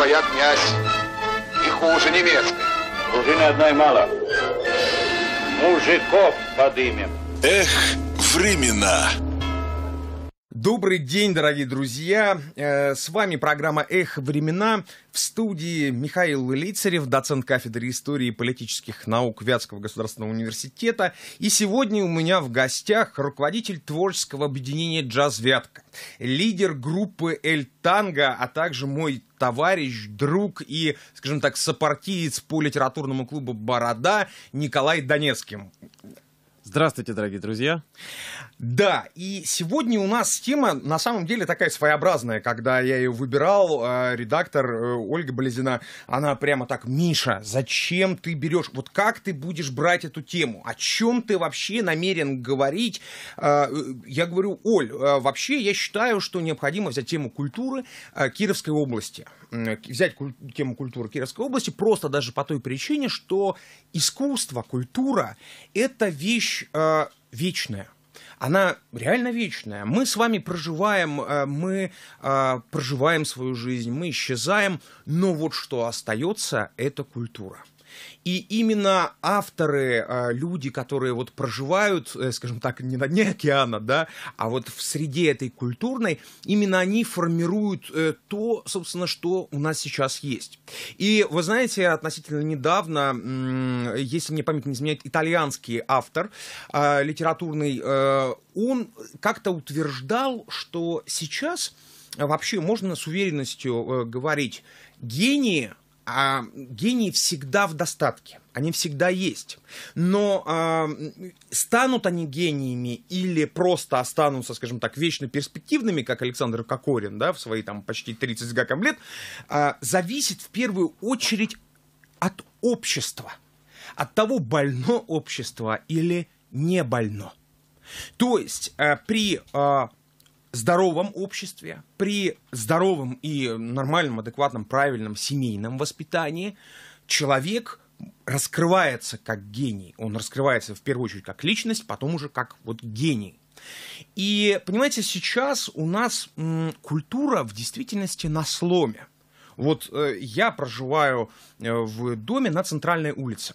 твоя, князь, и хуже невесты. Дружины одной мало. Мужиков подымем. Эх, времена. Добрый день, дорогие друзья. Э, с вами программа «Эх, времена». В студии Михаил Лицарев, доцент кафедры истории и политических наук Вятского государственного университета. И сегодня у меня в гостях руководитель творческого объединения «Джаз Вятка», лидер группы «Эль Танго», а также мой товарищ, друг и, скажем так, сопартиец по литературному клубу «Борода» Николай Донецким. Здравствуйте, дорогие друзья. Да, и сегодня у нас тема на самом деле такая своеобразная. Когда я ее выбирал, э, редактор э, Ольга Близина, она прямо так, Миша, зачем ты берешь, вот как ты будешь брать эту тему? О чем ты вообще намерен говорить? Э, я говорю, Оль, вообще я считаю, что необходимо взять тему культуры Кировской области. Э, взять куль- тему культуры Кировской области просто даже по той причине, что искусство, культура — это вещь э, вечная она реально вечная. Мы с вами проживаем, э, мы э, проживаем свою жизнь, мы исчезаем, но вот что остается, это культура. И именно авторы, а, люди, которые вот проживают, э, скажем так, не на дне океана, да, а вот в среде этой культурной, именно они формируют э, то, собственно, что у нас сейчас есть. И вы знаете, относительно недавно, если мне память не изменяет, итальянский автор а, литературный, э, он как-то утверждал, что сейчас вообще можно с уверенностью говорить, гении а, гении всегда в достатке, они всегда есть. Но а, станут они гениями или просто останутся, скажем так, вечно перспективными, как Александр Кокорин, да, в свои там почти 30 с гаком лет, а, зависит в первую очередь от общества, от того, больно общество или не больно. То есть э, при э, здоровом обществе, при здоровом и нормальном, адекватном, правильном семейном воспитании человек раскрывается как гений. Он раскрывается в первую очередь как личность, потом уже как вот гений. И, понимаете, сейчас у нас м, культура в действительности на сломе. Вот э, я проживаю э, в доме на центральной улице.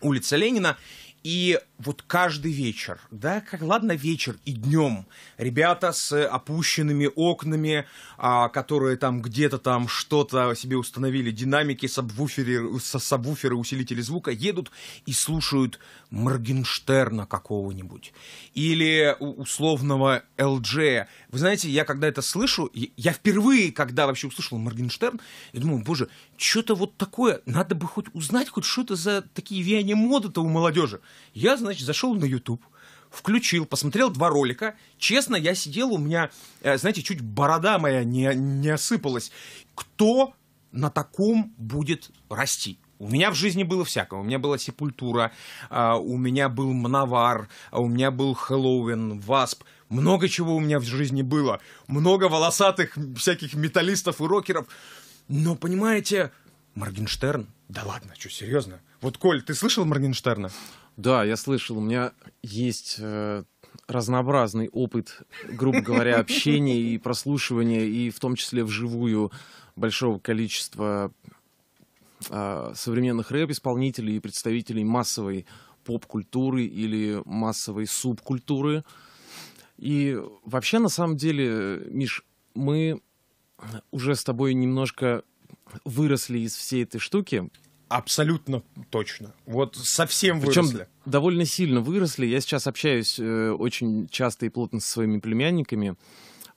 Улица Ленина. И вот каждый вечер, да, как ладно вечер и днем, ребята с опущенными окнами, а, которые там где-то там что-то себе установили, динамики, сабвуферы, сабвуферы, усилители звука, едут и слушают Моргенштерна какого-нибудь или условного ЛДЖ. Вы знаете, я когда это слышу, я впервые, когда вообще услышал Моргенштерн, я думаю, боже, что-то вот такое, надо бы хоть узнать, хоть что это за такие веяния моды-то у молодежи. Я, значит, зашел на YouTube, включил, посмотрел два ролика. Честно, я сидел, у меня, э, знаете, чуть борода моя не, не осыпалась. Кто на таком будет расти? У меня в жизни было всякого. У меня была Сепультура, а, у меня был Мновар, а у меня был Хэллоуин, Васп. Много чего у меня в жизни было. Много волосатых всяких металлистов и рокеров. Но, понимаете, Моргенштерн? Да ладно, что, серьезно? Вот, Коль, ты слышал Моргенштерна? Да, я слышал. У меня есть э, разнообразный опыт, грубо говоря, общения и прослушивания, и в том числе вживую большого количества а, современных рэп-исполнителей и представителей массовой поп-культуры или массовой субкультуры. И вообще, на самом деле, Миш, мы уже с тобой немножко выросли из всей этой штуки. Абсолютно точно. Вот совсем Причем выросли. довольно сильно выросли. Я сейчас общаюсь э, очень часто и плотно со своими племянниками.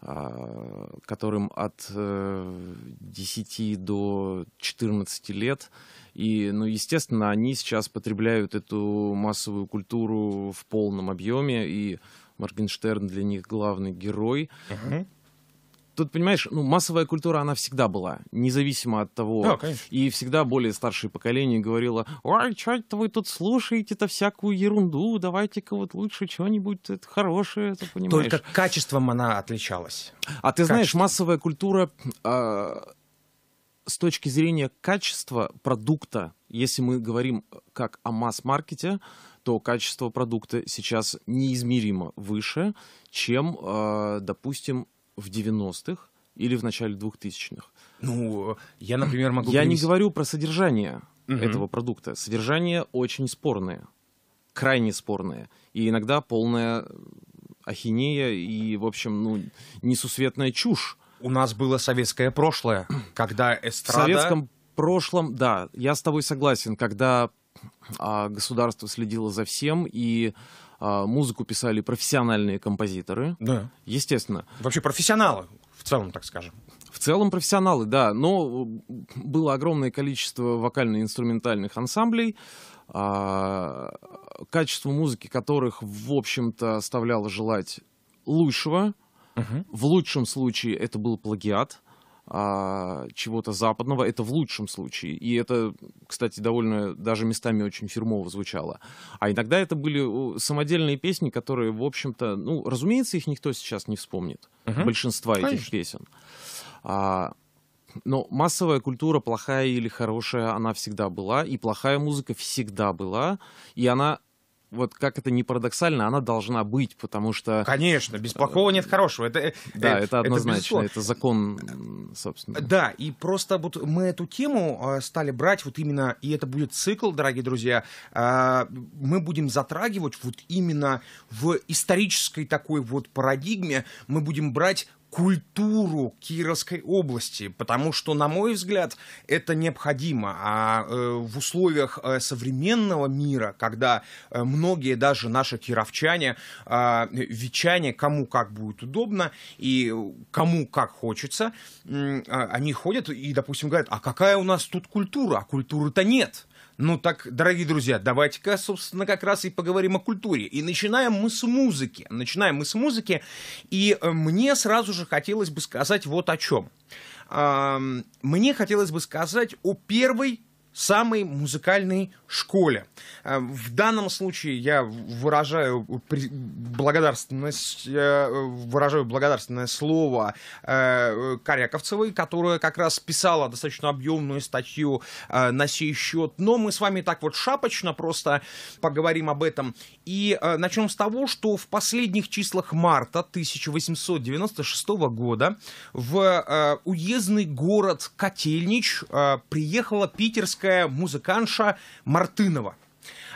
А, которым от 10 э, до 14 лет. И, ну, естественно, они сейчас потребляют эту массовую культуру в полном объеме, и Моргенштерн для них главный герой. Uh-huh тут, понимаешь, ну, массовая культура, она всегда была, независимо от того. Да, И всегда более старшее поколение говорило, ой, что то вы тут слушаете-то всякую ерунду, давайте-ка вот лучше чего-нибудь хорошее, ты понимаешь. Только качеством она отличалась. А ты Качество. знаешь, массовая культура... Э, с точки зрения качества продукта, если мы говорим как о масс-маркете, то качество продукта сейчас неизмеримо выше, чем, а, допустим, в 90-х или в начале 2000-х. Ну, я, например, могу... Я принести... не говорю про содержание угу. этого продукта. Содержание очень спорное, крайне спорное. И иногда полная ахинея и, в общем, ну, несусветная чушь. У нас было советское прошлое, когда эстрада... В советском прошлом, да, я с тобой согласен, когда а, государство следило за всем, и а, музыку писали профессиональные композиторы. Да. Естественно. Вообще профессионалы, в целом, так скажем. В целом профессионалы, да. Но было огромное количество вокально-инструментальных ансамблей, а, качество музыки которых, в общем-то, оставляло желать лучшего. Угу. В лучшем случае это был плагиат а, чего-то западного, это в лучшем случае. И это, кстати, довольно даже местами очень фирмово звучало. А иногда это были самодельные песни, которые, в общем-то, ну, разумеется, их никто сейчас не вспомнит. Угу. Большинства Конечно. этих песен. А, но массовая культура, плохая или хорошая, она всегда была, и плохая музыка всегда была, и она вот как это не парадоксально, она должна быть, потому что... Конечно, без э, плохого нет хорошего. Это, э, да, э, это однозначно, это, это закон, собственно. Да, и просто вот мы эту тему э, стали брать вот именно, и это будет цикл, дорогие друзья, мы будем затрагивать вот именно в исторической такой вот парадигме, мы будем брать культуру Кировской области, потому что, на мой взгляд, это необходимо. А э, в условиях э, современного мира, когда э, многие даже наши кировчане, э, вечане, кому как будет удобно и кому как хочется, э, они ходят и, допустим, говорят, а какая у нас тут культура? А культуры-то нет. Ну так, дорогие друзья, давайте-ка, собственно, как раз и поговорим о культуре. И начинаем мы с музыки. Начинаем мы с музыки. И э, мне сразу же хотелось бы сказать вот о чем. Мне хотелось бы сказать о первой самой музыкальной школе. Э, в данном случае я выражаю благодарственность, э, выражаю благодарственное слово э, Коряковцевой, которая как раз писала достаточно объемную статью на сей счет. Но мы с вами так вот шапочно просто поговорим об этом. И начнем с того, что в последних числах марта 1896 года в уездный город Котельнич приехала питерская некая музыканша Мартынова.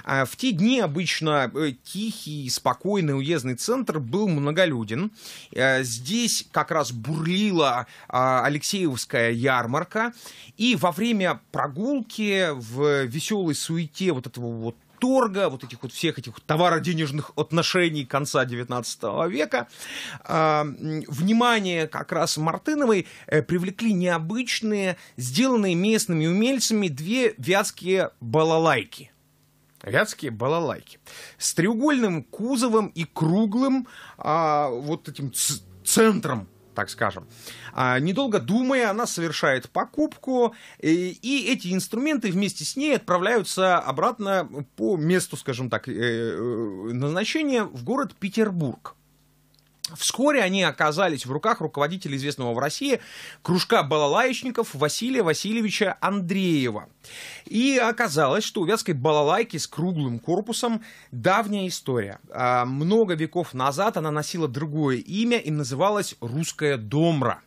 А, в те дни обычно э, тихий, спокойный уездный центр был многолюден. Э, здесь как раз бурлила а, Алексеевская ярмарка. И во время прогулки в веселой суете вот этого вот торга, вот этих вот всех этих товароденежных отношений конца XIX века, а, внимание как раз Мартыновой э, привлекли необычные, сделанные местными умельцами две вятские балалайки. Вятские балалайки. С треугольным кузовом и круглым а, вот этим центром так скажем. А, недолго думая, она совершает покупку, и, и эти инструменты вместе с ней отправляются обратно по месту, скажем так, э, э, назначения в город Петербург. Вскоре они оказались в руках руководителя известного в России кружка балалайщиков Василия Васильевича Андреева. И оказалось, что у вятской балалайки с круглым корпусом давняя история. А, много веков назад она носила другое имя и называлась «Русская домра».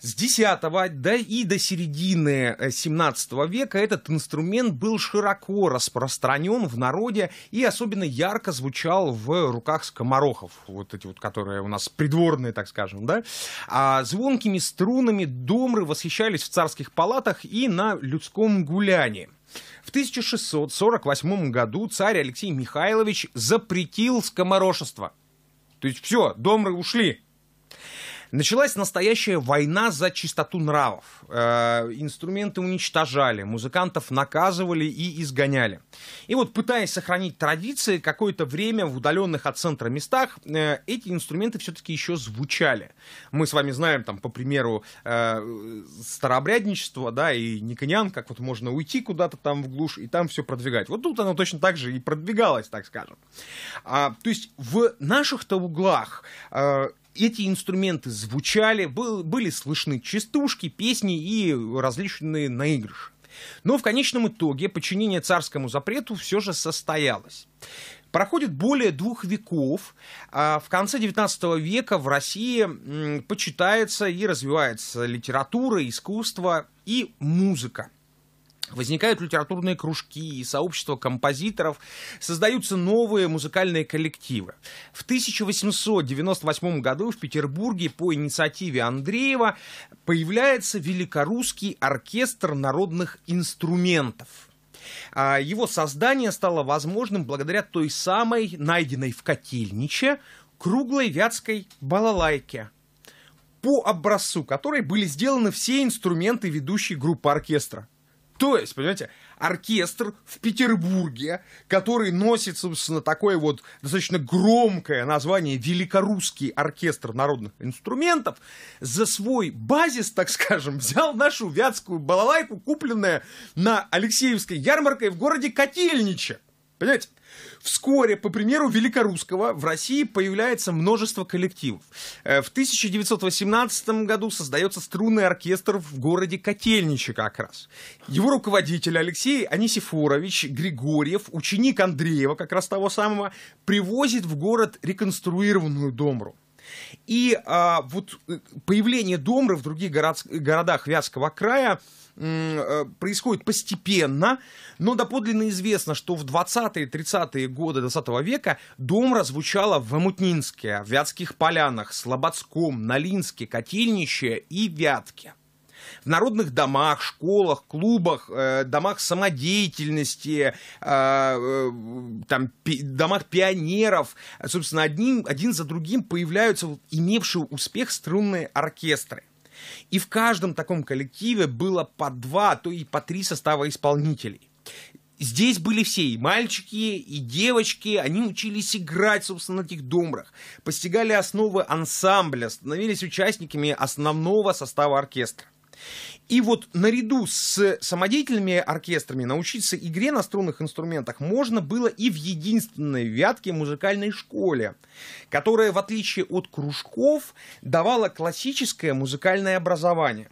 С 10 да, и до середины 17 э, века этот инструмент был широко распространен в народе и особенно ярко звучал в руках скоморохов, вот эти вот, которые у нас придворные, так скажем, да. А звонкими струнами домры восхищались в царских палатах и на людском гулянии. В 1648 году царь Алексей Михайлович запретил скоморошество. То есть все, домры ушли Началась настоящая война за чистоту нравов. Э, инструменты уничтожали, музыкантов наказывали и изгоняли. И вот, пытаясь сохранить традиции, какое-то время в удаленных от центра местах э, эти инструменты все-таки еще звучали. Мы с вами знаем, там, по примеру, э, старообрядничество, да, и никонян, как вот можно уйти куда-то там в глушь и там все продвигать. Вот тут оно точно так же и продвигалось, так скажем. А, то есть в наших-то углах э, эти инструменты звучали, был, были слышны частушки, песни и различные наигрыши. Но в конечном итоге подчинение царскому запрету все же состоялось. Проходит более двух веков. А в конце XIX века в России почитается и развивается литература, искусство и музыка. Возникают литературные кружки и сообщества композиторов, создаются новые музыкальные коллективы. В 1898 году в Петербурге по инициативе Андреева появляется Великорусский оркестр народных инструментов. А, его создание стало возможным благодаря той самой, найденной в Котельниче, круглой вятской балалайке, по образцу которой были сделаны все инструменты ведущей группы оркестра. То есть, понимаете, оркестр в Петербурге, который носит, собственно, такое вот достаточно громкое название «Великорусский оркестр народных инструментов», за свой базис, так скажем, взял нашу вятскую балалайку, купленную на Алексеевской ярмарке в городе Котельниче. Понимаете? Вскоре, по примеру великорусского, в России появляется множество коллективов. Э, в 1918 году создается струнный оркестр в городе Котельничи как раз. Его руководитель Алексей Анисифорович Григорьев, ученик Андреева, как раз того самого, привозит в город реконструированную домру. И а, вот э, появление домры в других город, городах Вятского края Э, происходит постепенно, но доподлинно известно, что в 20-е, 30-е годы 20 века дом звучала в Амутнинске, Вятских полянах, Слободском, Налинске, Котельнище и Вятке в народных домах, школах, клубах, э, домах самодеятельности, э, э, там, пи, домах пионеров. Собственно, одним, один за другим появляются имевшие успех струнные оркестры. И в каждом таком коллективе было по два, то и по три состава исполнителей. Здесь были все, и мальчики, и девочки, они учились играть, собственно, на этих домрах, постигали основы ансамбля, становились участниками основного состава оркестра. И вот наряду с самодеятельными оркестрами научиться игре на струнных инструментах можно было и в единственной вятке музыкальной школе, которая, в отличие от кружков, давала классическое музыкальное образование.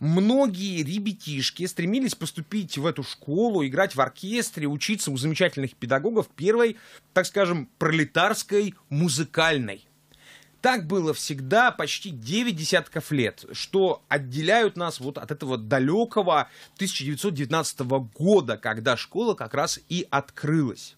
Многие ребятишки стремились поступить в эту школу, играть в оркестре, учиться у замечательных педагогов первой, так скажем, пролетарской музыкальной так было всегда почти 9 десятков лет, что отделяют нас вот от этого далекого 1919 года, когда школа как раз и открылась.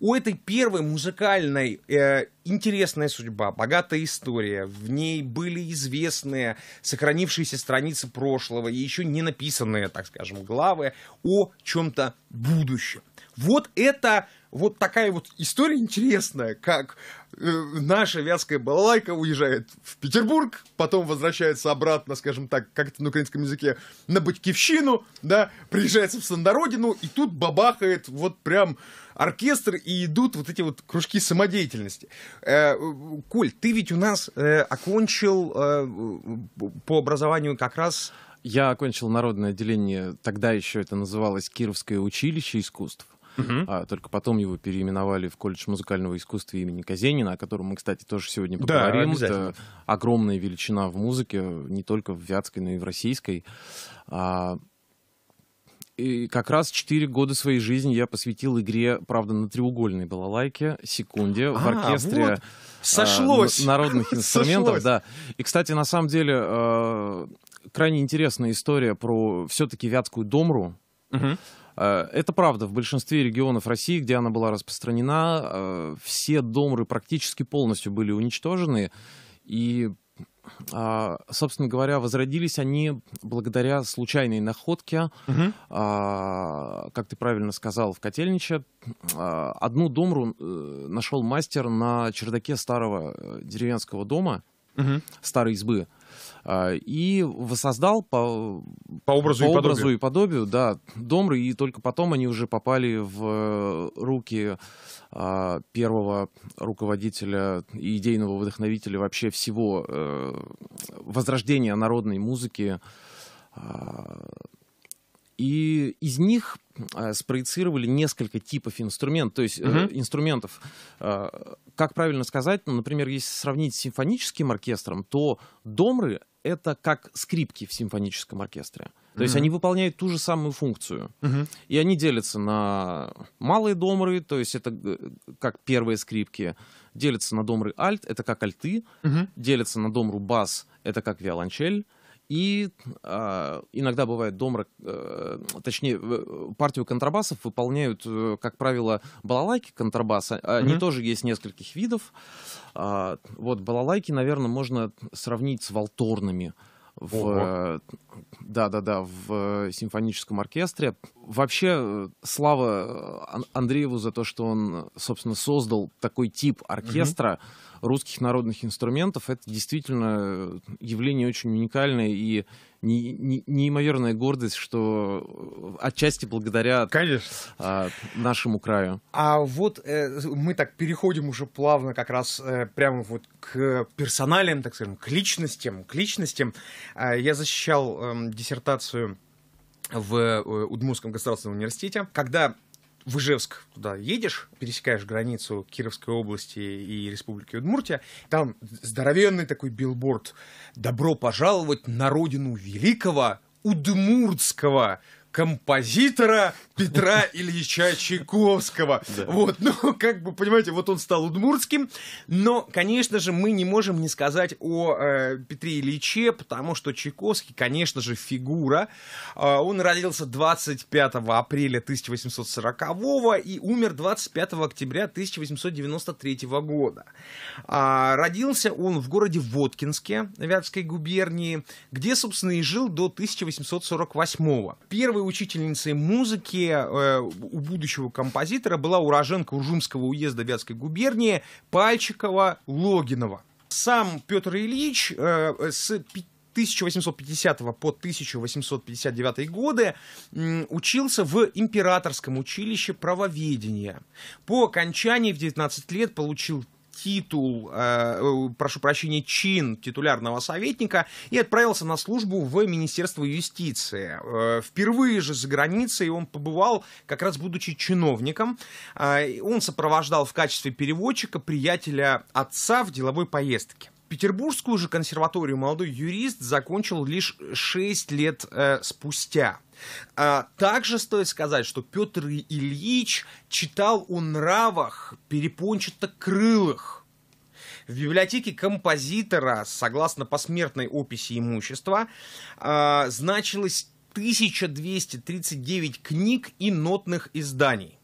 У этой первой музыкальной э, интересная судьба, богатая история. В ней были известные, сохранившиеся страницы прошлого и еще не написанные, так скажем, главы о чем-то будущем. Вот это вот такая вот история интересная, как э, наша вятская балалайка уезжает в Петербург, потом возвращается обратно, скажем так, как это на украинском языке, на Батькивщину, да, приезжает, собственно, на родину, и тут бабахает вот прям оркестр, и идут вот эти вот кружки самодеятельности. Э, Коль, ты ведь у нас э, окончил э, по образованию как раз... Я окончил народное отделение, тогда еще это называлось Кировское училище искусств угу. а, только потом его переименовали в колледж музыкального искусства имени Казенина, о котором мы, кстати, тоже сегодня поговорим. Да, Это огромная величина в музыке, не только в вятской, но и в российской. А, и как раз 4 года своей жизни я посвятил игре, правда, на треугольной балалайке, секунде, а, оркестре вот. А, Сошлось. А, народных инструментов. Сошлось. Да. И, кстати, на самом деле, а, крайне интересная история про все-таки вятскую домру. Угу. Э, это правда. В большинстве регионов России, где она была распространена, э, все домры практически полностью были уничтожены. И, а, собственно говоря, возродились они благодаря случайной находке, угу. как ты правильно сказал, в Котельниче. А, одну домру э, нашел мастер на чердаке старого деревенского дома, угу. старой избы. А, и воссоздал по, по образу, по и, образу подобию. и подобию, да, Домры, и только потом они уже попали в э, руки а, первого руководителя и идейного вдохновителя вообще всего э, возрождения народной музыки. А, и из них э, спроецировали несколько типов инструментов, то есть угу. инструментов. Как правильно сказать, ну, например, если сравнить с симфоническим оркестром, то домры это как скрипки в симфоническом оркестре. То mm-hmm. есть они выполняют ту же самую функцию. Mm-hmm. И они делятся на малые домры, то есть это э, как первые скрипки, делятся на домры альт, это как альты, mm-hmm. делятся на домру бас, это как виолончель, и а, иногда бывает домрак, а, э, точнее, партию контрабасов выполняют, э, как правило, балалайки контрабаса. Они mm-hmm. тоже есть нескольких видов. А, вот балалайки, наверное, можно сравнить с волторными. В, да, да, да, в симфоническом оркестре. Вообще, слава Андрееву за то, что он, собственно, создал такой тип оркестра. Mm-hmm русских народных инструментов. Это действительно э, явление очень уникальное и не, неимоверная гордость, что э, отчасти благодаря Конечно. А, нашему краю. А вот э, мы так переходим уже плавно как раз прямо вот к персоналям так скажем, к личностям. К личностям. А, я защищал эм, диссертацию в Удмуртском государственном университете, когда в Ижевск туда едешь, пересекаешь границу Кировской области и Республики Удмуртия, там здоровенный такой билборд «Добро пожаловать на родину великого Удмуртского композитора Петра Ильича Чайковского. Вот, ну, как бы, понимаете, вот он стал удмуртским, но, конечно же, мы не можем не сказать о э, Петре Ильиче, потому что Чайковский, конечно же, фигура. Э, он родился 25 апреля 1840 и умер 25 октября 1893 года. Э, родился он в городе Воткинске, Вятской губернии, где, собственно, и жил до 1848 -го. Первый первой учительницей музыки э, у будущего композитора была уроженка Уржумского уезда Вятской губернии Пальчикова Логинова. Сам Петр Ильич э, с 1850 по 1859 годы учился в Императорском училище правоведения. По окончании в 19 лет получил титул, э, э, прошу прощения, чин титулярного советника и отправился на службу в Министерство юстиции. Э, впервые же за границей он побывал, как раз будучи чиновником. он сопровождал в качестве переводчика приятеля отца в деловой поездке. Петербургскую же консерваторию молодой юрист закончил лишь 6 лет э, спустя. А, также стоит сказать, что Петр Ильич читал о нравах перепончато-крылых. В библиотеке композитора, согласно посмертной описи имущества, а, значилось 1239 книг и нотных изданий.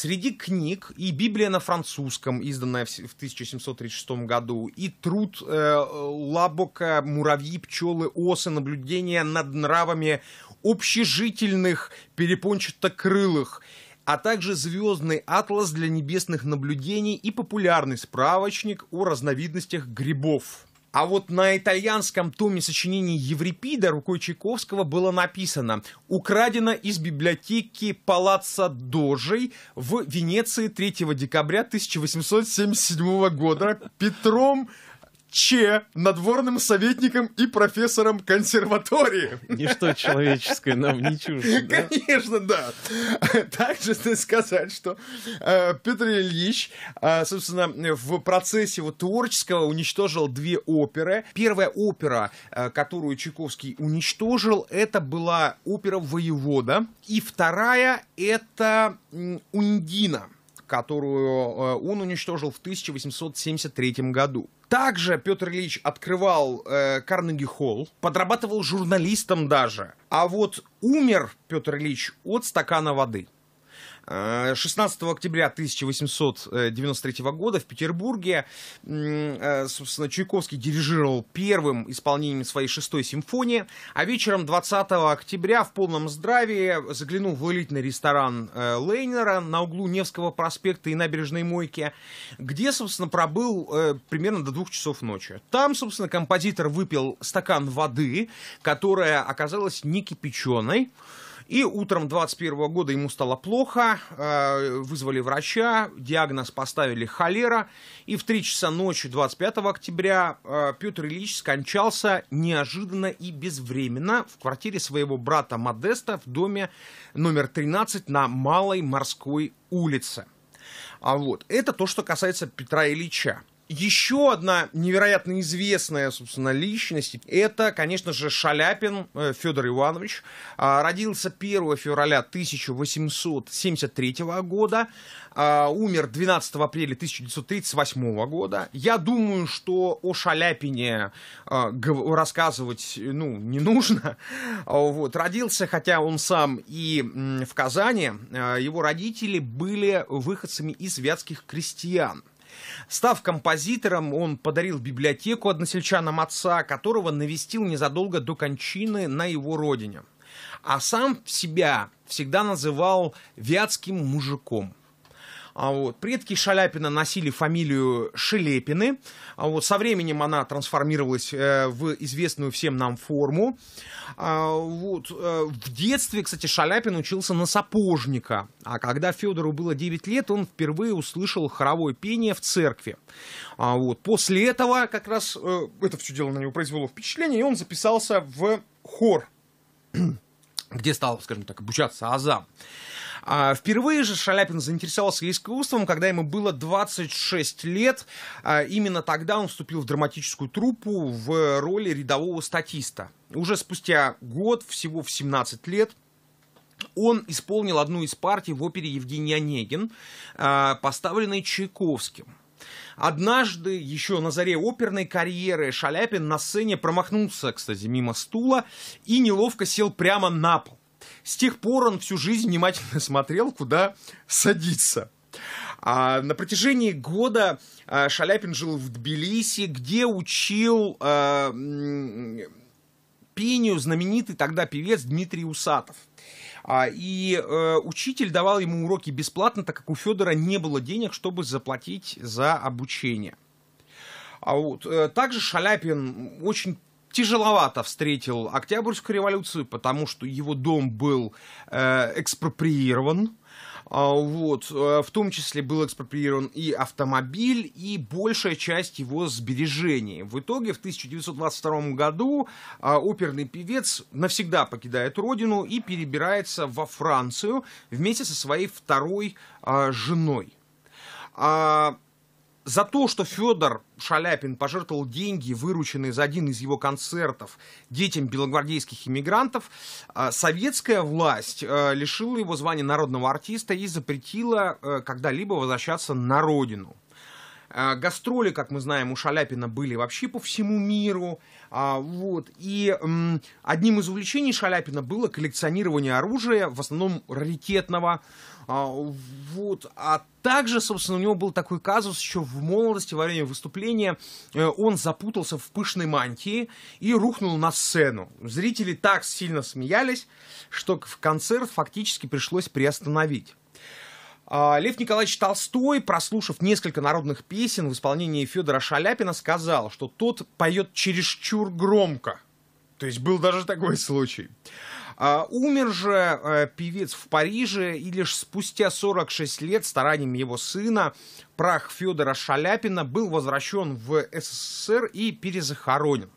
Среди книг и Библия на французском, изданная в 1736 году, и труд э, Лабока «Муравьи, пчелы, осы. Наблюдения над нравами общежительных перепончатокрылых» а также звездный атлас для небесных наблюдений и популярный справочник о разновидностях грибов. А вот на итальянском томе сочинений Еврипида рукой Чайковского было написано «Украдено из библиотеки Палаццо Дожей в Венеции 3 декабря 1877 года Петром Че надворным советником и профессором консерватории. Ничто человеческое нам не чуждо. Да? Конечно, да. Также стоит сказать, что э, Петр Ильич, э, собственно, в процессе вот творческого уничтожил две оперы. Первая опера, э, которую Чайковский уничтожил, это была опера «Воевода». И вторая — это «Ундина» которую э, он уничтожил в 1873 году. Также Петр Ильич открывал э, Карнеги-холл, подрабатывал журналистом даже. А вот умер Петр Ильич от стакана воды. 16 э, октября 1893 э, года в Петербурге, э, собственно, Чайковский дирижировал первым исполнением своей шестой симфонии, а вечером 20 октября в полном здравии заглянул в элитный ресторан Лейнера на углу Невского проспекта и набережной Мойки, где, собственно, пробыл примерно до двух часов ночи. Там, собственно, композитор выпил стакан воды, которая оказалась не кипяченой, и утром 21 года ему стало плохо, э, вызвали врача, диагноз поставили холера. И в 3 часа ночи 25 октября э, Петр Ильич скончался неожиданно и безвременно в квартире своего брата Модеста в доме номер 13 на Малой Морской улице. А вот это то, что касается Петра Ильича. Еще одна невероятно известная, собственно, личность, это, конечно же, Шаляпин э, Федор Иванович. А, родился 1 февраля 1873 года, а, умер 12 апреля 1938 года. Я думаю, что о Шаляпине а, рассказывать, ну, не нужно. Вот. Родился, хотя он сам и в Казани, его родители были выходцами из вятских крестьян. Став композитором, он подарил библиотеку односельчанам отца, которого навестил незадолго до кончины на его родине. А сам себя всегда называл вятским мужиком – а вот, предки Шаляпина носили фамилию Шелепины. А вот, со временем она трансформировалась э, в известную всем нам форму. А вот, э, в детстве, кстати, Шаляпин учился на сапожника. А когда Федору было 9 лет, он впервые услышал хоровое пение в церкви. А вот, после этого как раз э, это все дело на него произвело впечатление, и он записался в хор где стал, скажем так, обучаться азам. А, впервые же Шаляпин заинтересовался искусством, когда ему было 26 лет. А, именно тогда он вступил в драматическую труппу в роли рядового статиста. Уже спустя год, всего в 17 лет, он исполнил одну из партий в опере «Евгений Онегин», а, поставленной Чайковским. Однажды, еще на заре оперной карьеры, Шаляпин на сцене промахнулся, кстати, мимо стула и неловко сел прямо на пол. С тех пор он всю жизнь внимательно смотрел, куда садиться. А на протяжении года а, Шаляпин жил в Тбилиси, где учил э, пению знаменитый тогда певец Дмитрий Усатов. А, и э, учитель давал ему уроки бесплатно, так как у Федора не было денег, чтобы заплатить за обучение. А вот, э, также Шаляпин очень тяжеловато встретил Октябрьскую революцию, потому что его дом был э, экспроприирован, а, вот. Э, в том числе был экспроприирован и автомобиль, и большая часть его сбережений. В итоге в 1922 году а, оперный певец навсегда покидает родину и перебирается во Францию вместе со своей второй а, женой за то, что Федор Шаляпин пожертвовал деньги, вырученные за один из его концертов детям белогвардейских иммигрантов, а, советская власть а, лишила его звания народного артиста и запретила а, когда-либо возвращаться на родину. Гастроли, как мы знаем, у Шаляпина были вообще по всему миру. Вот. И одним из увлечений Шаляпина было коллекционирование оружия, в основном раритетного. А, вот. А также, собственно, у него был такой казус еще в молодости, во время выступления. Э, он запутался в пышной мантии и рухнул на сцену. Зрители так сильно смеялись, что в концерт фактически пришлось приостановить. А, Лев Николаевич Толстой, прослушав несколько народных песен в исполнении Федора Шаляпина, сказал, что тот поет чересчур громко. То есть был даже такой случай. А, умер же э, певец в Париже, и лишь спустя 46 лет старанием его сына прах Федора Шаляпина был возвращен в СССР и перезахоронен.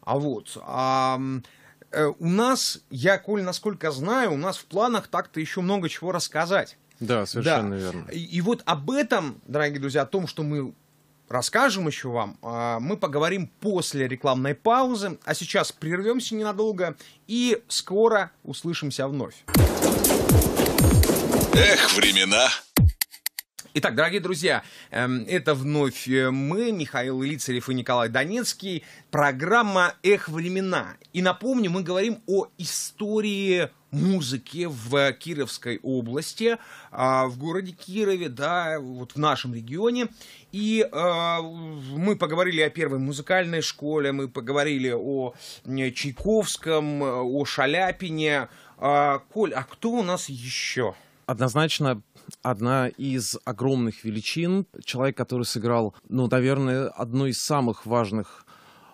А вот э, у нас, я, Коль, насколько знаю, у нас в планах так-то еще много чего рассказать. Да, совершенно да. верно. И, и вот об этом, дорогие друзья, о том, что мы расскажем еще вам. А, мы поговорим после рекламной паузы, а сейчас прервемся ненадолго и скоро услышимся вновь. Эх, времена! Итак, дорогие друзья, эм, это вновь э, мы, Михаил Лицарев и Николай Донецкий, программа «Эх, времена». И напомню, мы говорим о истории музыке в Кировской области, а, в городе Кирове, да, вот в нашем регионе. И а, мы поговорили о первой музыкальной школе, мы поговорили о Чайковском, о Шаляпине. А, Коль, а кто у нас еще? Однозначно одна из огромных величин, человек, который сыграл, ну, наверное, одну из самых важных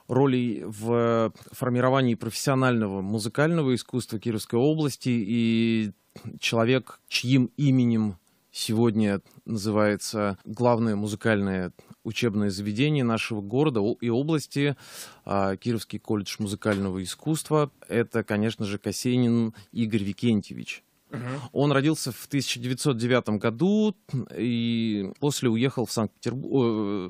ролей в формировании профессионального музыкального искусства Кировской области и человек, чьим именем сегодня называется главное музыкальное учебное заведение нашего города и области, а, Кировский колледж музыкального искусства. Это, конечно же, Косенин Игорь Викентьевич. Угу. Он родился в 1909 году и после уехал в Санкт-Петербург, э,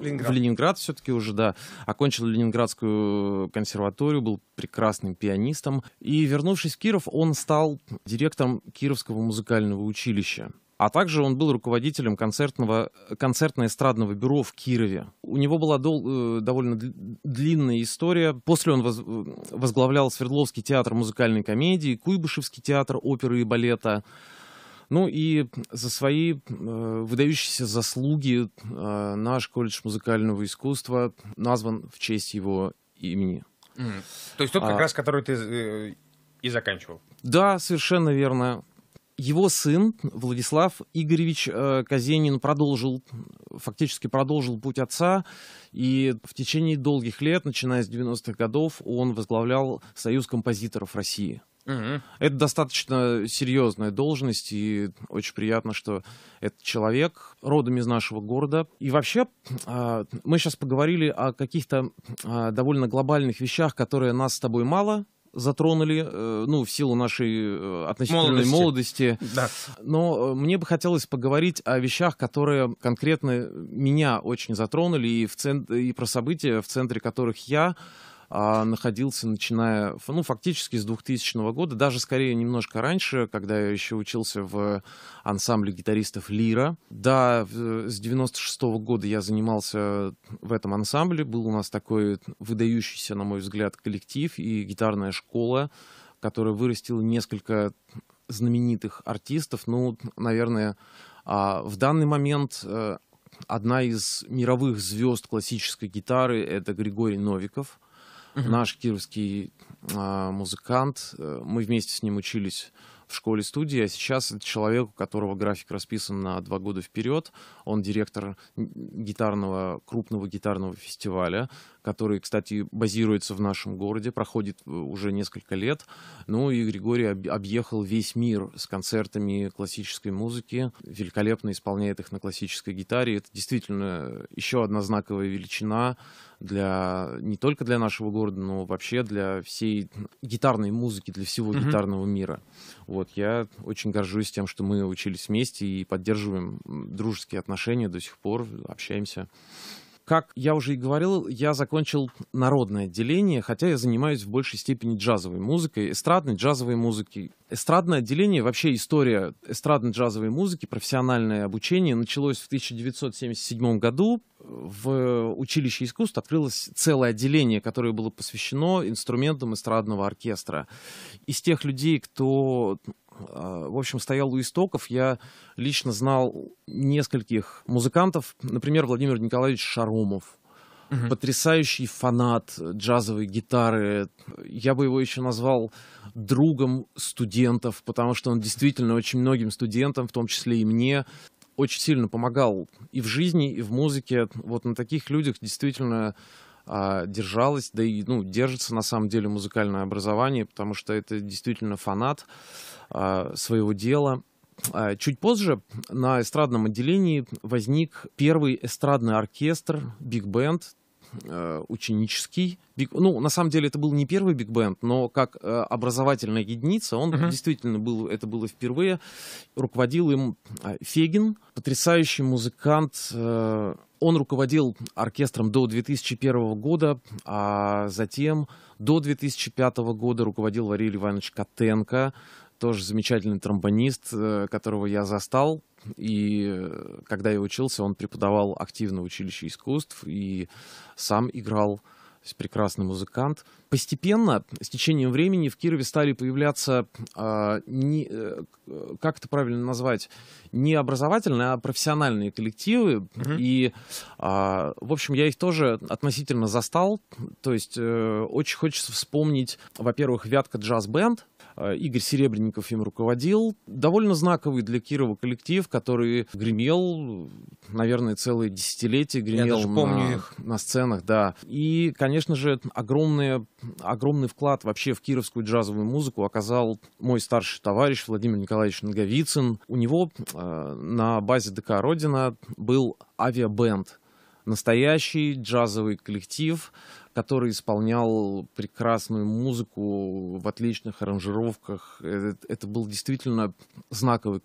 в Ленинград все-таки уже, да. Окончил Ленинградскую консерваторию, был прекрасным пианистом. И, вернувшись в Киров, он стал директором Кировского музыкального училища. А также он был руководителем концертного, концертно-эстрадного бюро в Кирове. У него была дол, э, довольно длинная история. После он воз, возглавлял Свердловский театр музыкальной комедии, Куйбышевский театр оперы и балета. Ну и за свои э, выдающиеся заслуги э, наш колледж музыкального искусства назван в честь его имени. Mm. То есть тот а как а, раз, который ты э, и заканчивал. Да, совершенно верно. Его сын Владислав Игоревич э, Казенин продолжил, фактически продолжил путь отца, и в течение долгих лет, начиная с 90-х годов, он возглавлял Союз композиторов России. Это достаточно серьезная должность, и очень приятно, что этот человек родом из нашего города. И вообще, а, мы сейчас поговорили о каких-то а, довольно глобальных вещах, которые нас с тобой мало, затронули, э, ну, в силу нашей э, относительной молодости. молодости. Да. Но э, мне бы хотелось поговорить о вещах, которые конкретно меня очень затронули, и, в цент... и про события, в центре которых я а, находился, начиная, ну, фактически с 2000 года, даже скорее немножко раньше, когда я еще учился в ансамбле гитаристов «Лира». Да, с 96 -го года я занимался в этом ансамбле, был у нас такой выдающийся, на мой взгляд, коллектив и гитарная школа, которая вырастила несколько знаменитых артистов. Ну, наверное, а, в данный момент э, одна из мировых звезд классической гитары — это Григорий Новиков — Угу. Наш кировский а, музыкант, э, мы вместе с ним учились в школе-студии, а сейчас это человек, у которого график расписан на два года вперед. Он директор гитарного, крупного гитарного фестиваля, который, кстати, базируется в нашем городе, проходит э, уже несколько лет. Ну и Григорий объехал весь мир с концертами классической музыки, великолепно исполняет их на классической гитаре. Это действительно э, еще одна знаковая величина для не только для нашего города, но вообще для всей гитарной музыки, для всего mm-hmm. гитарного мира. Вот я очень горжусь тем, что мы учились вместе и поддерживаем дружеские отношения до сих пор, общаемся. Как я уже и говорил, я закончил народное отделение, хотя я занимаюсь в большей степени джазовой музыкой, эстрадной джазовой музыкой. Эстрадное отделение, вообще история эстрадной джазовой музыки, профессиональное обучение началось в 1977 году. В училище искусств открылось целое отделение, которое было посвящено инструментам эстрадного оркестра. Из тех людей, кто а, в общем, стоял у истоков. Я лично знал нескольких музыкантов. Например, Владимир Николаевич Шаромов, Угу. Потрясающий фанат джазовой гитары. Я бы его еще назвал другом студентов, потому что он действительно очень многим студентам, в том числе и мне, очень сильно помогал и в жизни, и в музыке. Вот на таких людях действительно а, держалось, да и ну, держится на самом деле музыкальное образование, потому что это действительно фанат а, своего дела. А, чуть позже на эстрадном отделении возник первый эстрадный оркестр, биг-бенд, Э, ученический. Ну, на самом деле это был не первый Биг Бенд, но как э, образовательная единица, он uh-huh. действительно был, это было впервые. Руководил им э, Фегин, потрясающий музыкант. Он руководил оркестром до 2001 года, а затем до 2005 года руководил Варилий Иванович Котенко, тоже замечательный тромбонист, э, которого я застал. И э, когда я учился, он преподавал активно в училище искусств и сам играл прекрасный музыкант. Постепенно, с течением времени, в Кирове стали появляться, э, не, э, как это правильно назвать, не образовательные, а профессиональные коллективы. Mm-hmm. И, э, в общем, я их тоже относительно застал. То есть э, очень хочется вспомнить, во-первых, Вятка джаз-бенд, Э, Игорь Серебренников им руководил. Довольно знаковый для Кирова коллектив, который гремел, наверное, целые десятилетия, гремел Я даже помню на, их. на сценах, да. И, конечно же, огромный, огромный вклад вообще в кировскую джазовую музыку оказал мой старший товарищ Владимир Николаевич Наговицын. У него э, на базе ДК «Родина» был авиабенд, настоящий джазовый коллектив, который исполнял прекрасную музыку в отличных аранжировках. Это был действительно знаковый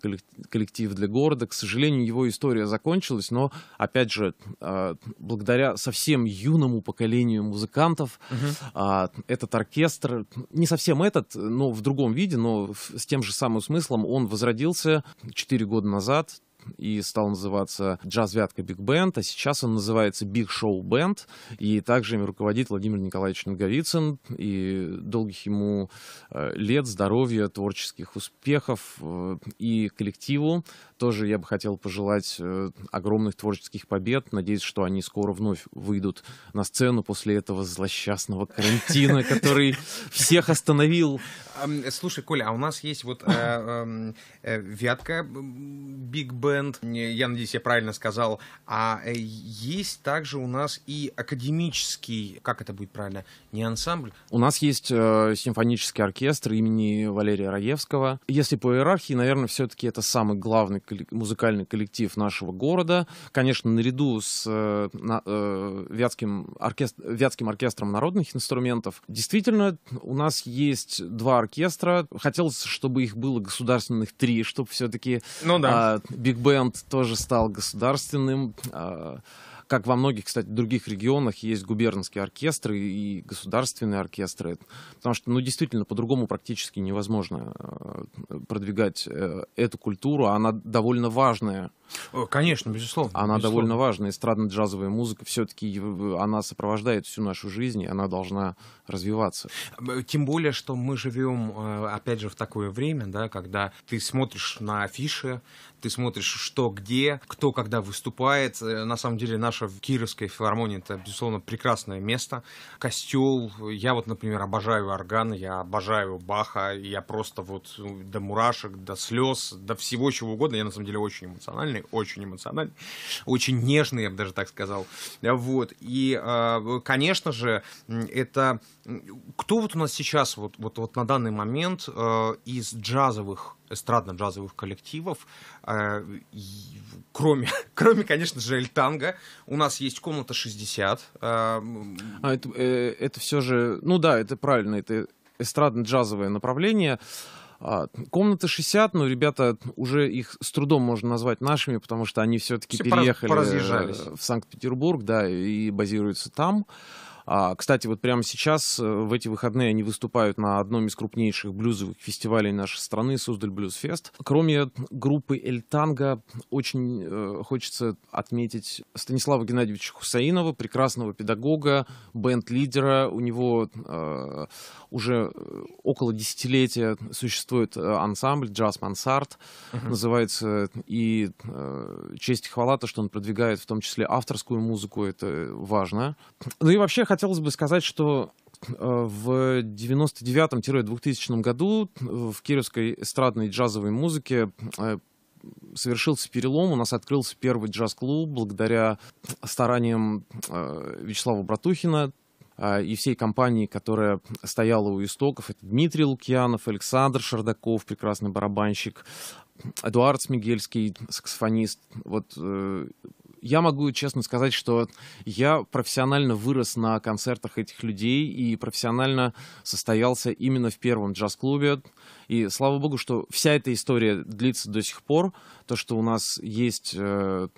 коллектив для города. К сожалению, его история закончилась, но, опять же, а, благодаря совсем юному поколению музыкантов, угу. этот оркестр, не совсем этот, но в другом виде, но с тем же самым смыслом, он возродился 4 года назад, и стал называться «Джаз-вятка Биг Бенд», а сейчас он называется «Биг Шоу Бенд», и также им руководит Владимир Николаевич Наговицын, и долгих ему э, лет, здоровья, творческих успехов э, и коллективу. Тоже я бы хотел пожелать э, огромных творческих побед. Надеюсь, что они скоро вновь выйдут на сцену после этого злосчастного карантина, который всех остановил. Слушай, Коля, а у нас есть вот эм, Вятка Биг Бенд, бенд, я надеюсь, я правильно сказал, а э, есть также у нас и академический, как это будет правильно, не ансамбль? У нас есть э, симфонический оркестр имени Валерия Раевского. Если по иерархии, наверное, все-таки это самый главный коллек- музыкальный коллектив нашего города. Конечно, наряду с э, на, э, Вятским, оркестр, Вятским оркестром народных инструментов. Действительно, у нас есть два оркестра. Хотелось, чтобы их было государственных три, чтобы все-таки ну, да. э, а, Big Бенд тоже стал государственным. А, как во многих, кстати, других регионах есть губернские оркестры и государственные оркестры. Потому что, ну, действительно, по-другому практически невозможно э, продвигать э, эту культуру. Она довольно важная Э, конечно, безусловно. Она безусловно. довольно важная. Эстрадно-джазовая музыка все-таки э, она сопровождает всю нашу жизнь, и она должна развиваться. Э, тем более, что мы живем, опять же, в такое время, да, когда ты смотришь на афиши, ты смотришь, что где, кто когда выступает. На самом деле, наша Кировская филармония — это, безусловно, прекрасное место. Костел. Я вот, например, обожаю орган, я обожаю Баха, я просто вот до мурашек, до слез, до всего чего угодно. Я, на самом деле, очень эмоциональный эмоциональный, очень эмоциональный, очень нежный, я бы даже так сказал. Вот. И, а, конечно же, это... Кто вот у нас сейчас, вот, вот, вот на данный момент а, из джазовых эстрадно-джазовых коллективов, а, кроме, кроме, конечно же, Эльтанга, у нас есть комната 60. А это, э, это все же, ну да, это правильно, это эстрадно-джазовое направление. А, комната 60, но ну, ребята уже их с трудом можно назвать нашими, потому что они все-таки все переехали э, в Санкт-Петербург, да, и базируются там. А, кстати, вот прямо сейчас, э, в эти выходные, они выступают на одном из крупнейших блюзовых фестивалей нашей страны, Суздаль Блюз Фест. Кроме группы Эль Танго, очень э, хочется отметить Станислава Геннадьевича Хусаинова, прекрасного педагога, бенд-лидера. У него э, уже около десятилетия существует ансамбль джаз Мансарт, Мансард», uh-huh. называется, и честь и хвала то, что он продвигает в том числе авторскую музыку, это важно. Ну и вообще, хотелось бы сказать, что э, в 99-2000 году э, в кировской эстрадной джазовой музыке э, совершился перелом, у нас открылся первый джаз-клуб благодаря стараниям Вячеслава Братухина, и всей компании, которая стояла у истоков. Это Дмитрий Лукьянов, Александр Шардаков, прекрасный барабанщик, Эдуард Смигельский, саксофонист. Вот я могу честно сказать, что я профессионально вырос на концертах этих людей и профессионально состоялся именно в первом джаз-клубе. И слава богу, что вся эта история длится до сих пор. То, что у нас есть э,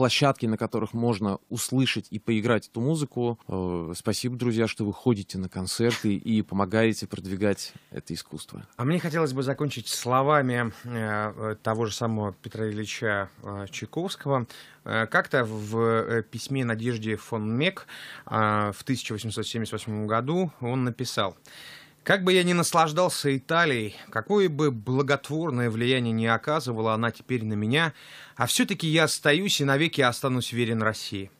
площадки, на которых можно услышать и поиграть эту музыку. Э, спасибо, друзья, что вы ходите на концерты и помогаете продвигать это искусство. А мне хотелось бы закончить словами э, того же самого Петра Ильича э, Чайковского. Как-то в письме Надежде фон Мек в 1878 году он написал как бы я ни наслаждался Италией, какое бы благотворное влияние ни оказывала она теперь на меня, а все-таки я остаюсь и навеки останусь верен России.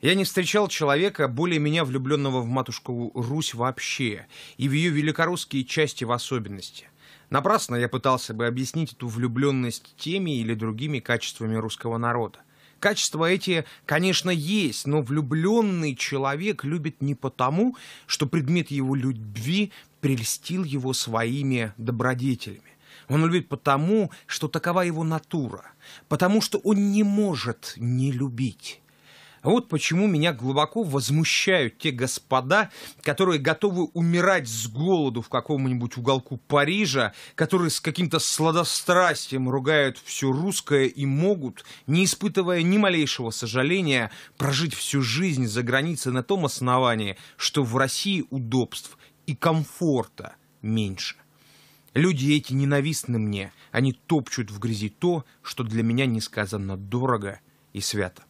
Я не встречал человека, более меня влюбленного в матушку Русь вообще, и в ее великорусские части в особенности. Напрасно я пытался бы объяснить эту влюбленность теми или другими качествами русского народа. Качества эти, конечно, есть, но влюбленный человек любит не потому, что предмет его любви прельстил его своими добродетелями. Он любит потому, что такова его натура, потому что он не может не любить. Вот почему меня глубоко возмущают те господа, которые готовы умирать с голоду в каком-нибудь уголку Парижа, которые с каким-то сладострастием ругают все русское и могут, не испытывая ни малейшего сожаления, прожить всю жизнь за границей на том основании, что в России удобств и комфорта меньше. Люди эти ненавистны мне, они топчут в грязи то, что для меня несказанно дорого и свято.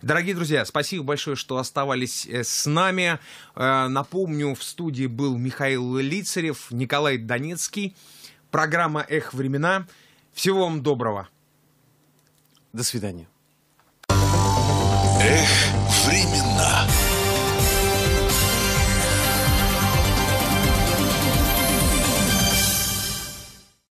Дорогие друзья, спасибо большое, что оставались э, с нами. Э, напомню, в студии был Михаил Лицарев, Николай Донецкий. Программа «Эх, времена». Всего вам доброго. До свидания. Эх, времена.